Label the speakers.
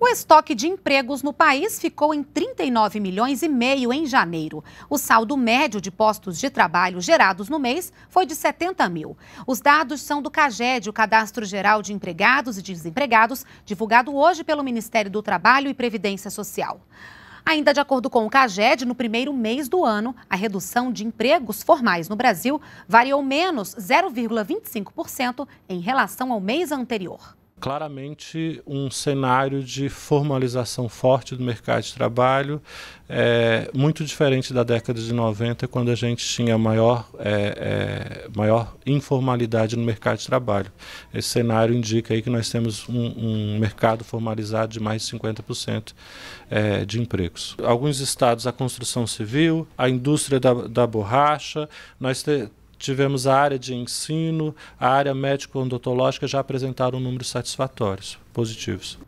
Speaker 1: O estoque de empregos no país ficou em 39 milhões e meio em janeiro. O saldo médio de postos de trabalho gerados no mês foi de 70 mil. Os dados são do CAGED, o Cadastro Geral de Empregados e Desempregados, divulgado hoje pelo Ministério do Trabalho e Previdência Social. Ainda de acordo com o CAGED, no primeiro mês do ano, a redução de empregos formais no Brasil variou menos 0,25% em relação ao mês anterior
Speaker 2: claramente um cenário de formalização forte do mercado de trabalho, é, muito diferente da década de 90, quando a gente tinha maior, é, é, maior informalidade no mercado de trabalho. Esse cenário indica aí que nós temos um, um mercado formalizado de mais de 50% é, de empregos. Alguns estados, a construção civil, a indústria da, da borracha, nós te, Tivemos a área de ensino, a área médico-odontológica já apresentaram números satisfatórios, positivos.